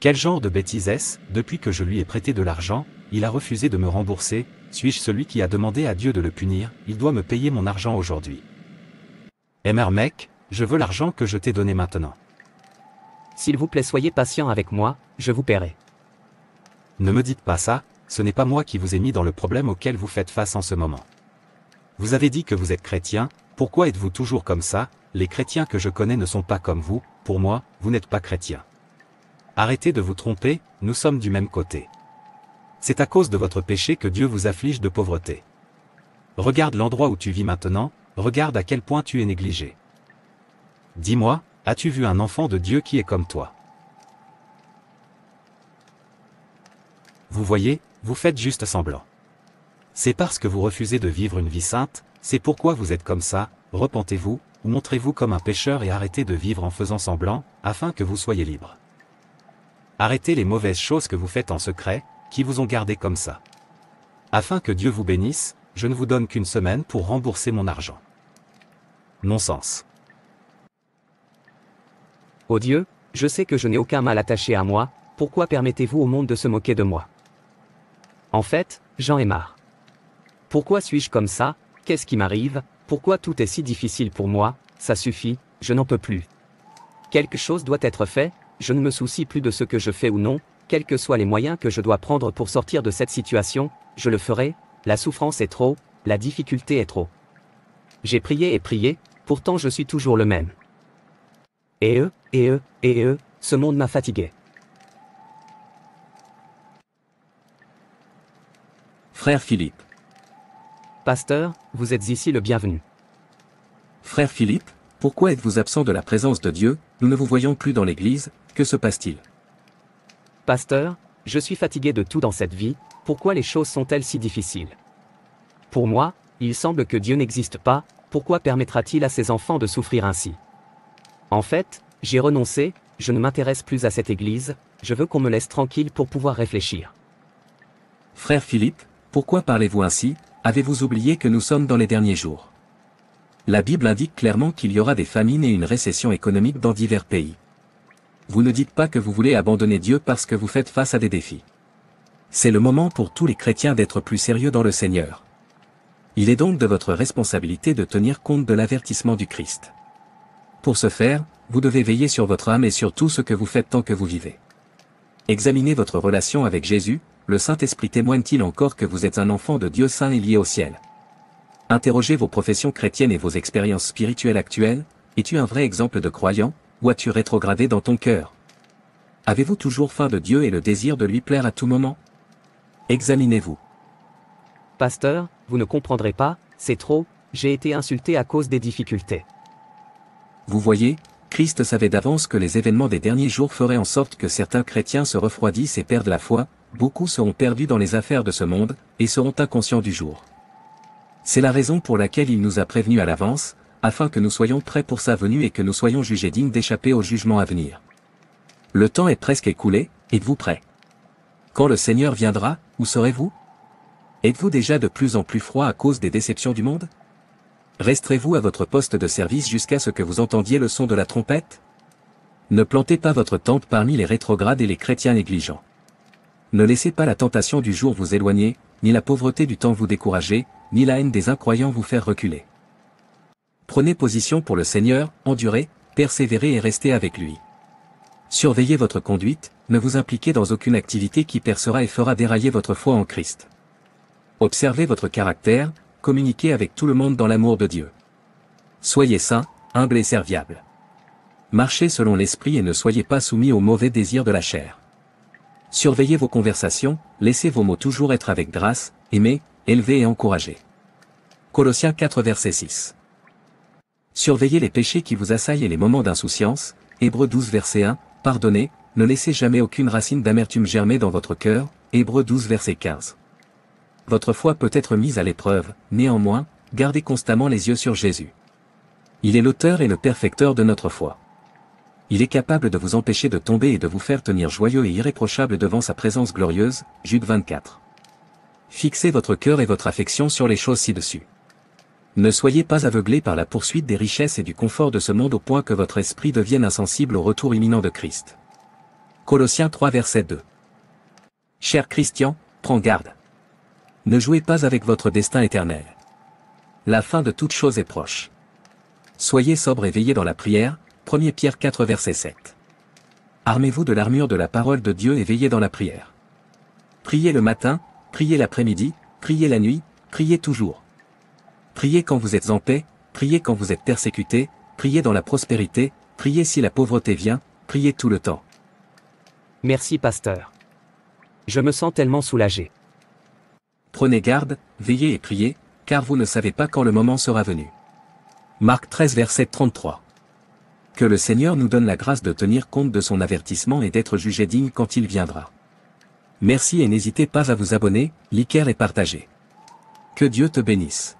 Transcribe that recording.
Quel genre de bêtises est-ce Depuis que je lui ai prêté de l'argent, il a refusé de me rembourser, suis-je celui qui a demandé à Dieu de le punir, il doit me payer mon argent aujourd'hui. Eh MR mec, je veux l'argent que je t'ai donné maintenant. S'il vous plaît soyez patient avec moi, je vous paierai. Ne me dites pas ça, ce n'est pas moi qui vous ai mis dans le problème auquel vous faites face en ce moment. Vous avez dit que vous êtes chrétien, pourquoi êtes-vous toujours comme ça Les chrétiens que je connais ne sont pas comme vous, pour moi, vous n'êtes pas chrétien. Arrêtez de vous tromper, nous sommes du même côté. C'est à cause de votre péché que Dieu vous afflige de pauvreté. Regarde l'endroit où tu vis maintenant, regarde à quel point tu es négligé. Dis-moi, as-tu vu un enfant de Dieu qui est comme toi Vous voyez, vous faites juste semblant. C'est parce que vous refusez de vivre une vie sainte, c'est pourquoi vous êtes comme ça, repentez-vous, montrez-vous comme un pécheur et arrêtez de vivre en faisant semblant, afin que vous soyez libre. Arrêtez les mauvaises choses que vous faites en secret, qui vous ont gardé comme ça. Afin que Dieu vous bénisse, je ne vous donne qu'une semaine pour rembourser mon argent. Non-sens. oh Dieu, je sais que je n'ai aucun mal attaché à moi, pourquoi permettez-vous au monde de se moquer de moi En fait, j'en ai marre. Pourquoi suis-je comme ça Qu'est-ce qui m'arrive Pourquoi tout est si difficile pour moi Ça suffit, je n'en peux plus. Quelque chose doit être fait, je ne me soucie plus de ce que je fais ou non, quels que soient les moyens que je dois prendre pour sortir de cette situation, je le ferai, la souffrance est trop, la difficulté est trop. J'ai prié et prié, pourtant je suis toujours le même. Et eux, et eux, et eux, ce monde m'a fatigué. Frère Philippe. Pasteur, vous êtes ici le bienvenu. Frère Philippe, pourquoi êtes-vous absent de la présence de Dieu Nous ne vous voyons plus dans l'Église, que se passe-t-il Pasteur, je suis fatigué de tout dans cette vie, pourquoi les choses sont-elles si difficiles Pour moi, il semble que Dieu n'existe pas, pourquoi permettra-t-il à ses enfants de souffrir ainsi En fait, j'ai renoncé, je ne m'intéresse plus à cette Église, je veux qu'on me laisse tranquille pour pouvoir réfléchir. Frère Philippe, pourquoi parlez-vous ainsi Avez-vous oublié que nous sommes dans les derniers jours La Bible indique clairement qu'il y aura des famines et une récession économique dans divers pays vous ne dites pas que vous voulez abandonner Dieu parce que vous faites face à des défis. C'est le moment pour tous les chrétiens d'être plus sérieux dans le Seigneur. Il est donc de votre responsabilité de tenir compte de l'avertissement du Christ. Pour ce faire, vous devez veiller sur votre âme et sur tout ce que vous faites tant que vous vivez. Examinez votre relation avec Jésus, le Saint-Esprit témoigne-t-il encore que vous êtes un enfant de Dieu saint et lié au ciel Interrogez vos professions chrétiennes et vos expériences spirituelles actuelles, es-tu un vrai exemple de croyant, ou as-tu rétrogradé dans ton cœur Avez-vous toujours faim de Dieu et le désir de lui plaire à tout moment Examinez-vous. Pasteur, vous ne comprendrez pas, c'est trop, j'ai été insulté à cause des difficultés. Vous voyez, Christ savait d'avance que les événements des derniers jours feraient en sorte que certains chrétiens se refroidissent et perdent la foi, beaucoup seront perdus dans les affaires de ce monde, et seront inconscients du jour. C'est la raison pour laquelle il nous a prévenus à l'avance, afin que nous soyons prêts pour sa venue et que nous soyons jugés dignes d'échapper au jugement à venir. Le temps est presque écoulé, êtes-vous prêts Quand le Seigneur viendra, où serez-vous Êtes-vous déjà de plus en plus froid à cause des déceptions du monde Resterez-vous à votre poste de service jusqu'à ce que vous entendiez le son de la trompette Ne plantez pas votre tente parmi les rétrogrades et les chrétiens négligents. Ne laissez pas la tentation du jour vous éloigner, ni la pauvreté du temps vous décourager, ni la haine des incroyants vous faire reculer prenez position pour le Seigneur, endurez, persévérez et restez avec lui. Surveillez votre conduite, ne vous impliquez dans aucune activité qui percera et fera dérailler votre foi en Christ. Observez votre caractère, communiquez avec tout le monde dans l'amour de Dieu. Soyez saints, humbles et serviables. Marchez selon l'esprit et ne soyez pas soumis aux mauvais désirs de la chair. Surveillez vos conversations, laissez vos mots toujours être avec grâce, aimez, élevez et encouragez. Colossiens 4 verset 6 Surveillez les péchés qui vous assaillent et les moments d'insouciance, Hébreu 12 verset 1, pardonnez, ne laissez jamais aucune racine d'amertume germer dans votre cœur, Hébreu 12 verset 15. Votre foi peut être mise à l'épreuve, néanmoins, gardez constamment les yeux sur Jésus. Il est l'auteur et le perfecteur de notre foi. Il est capable de vous empêcher de tomber et de vous faire tenir joyeux et irréprochable devant sa présence glorieuse, Jude 24. Fixez votre cœur et votre affection sur les choses ci-dessus. Ne soyez pas aveuglés par la poursuite des richesses et du confort de ce monde au point que votre esprit devienne insensible au retour imminent de Christ. Colossiens 3 verset 2. Cher Christian, prends garde. Ne jouez pas avec votre destin éternel. La fin de toute chose est proche. Soyez sobre et veillez dans la prière, 1 Pierre 4 verset 7. Armez-vous de l'armure de la parole de Dieu et veillez dans la prière. Priez le matin, priez l'après-midi, priez la nuit, priez toujours. Priez quand vous êtes en paix, priez quand vous êtes persécuté, priez dans la prospérité, priez si la pauvreté vient, priez tout le temps. Merci pasteur. Je me sens tellement soulagé. Prenez garde, veillez et priez, car vous ne savez pas quand le moment sera venu. Marc 13 verset 33. Que le Seigneur nous donne la grâce de tenir compte de son avertissement et d'être jugé digne quand il viendra. Merci et n'hésitez pas à vous abonner, liker et partager. Que Dieu te bénisse.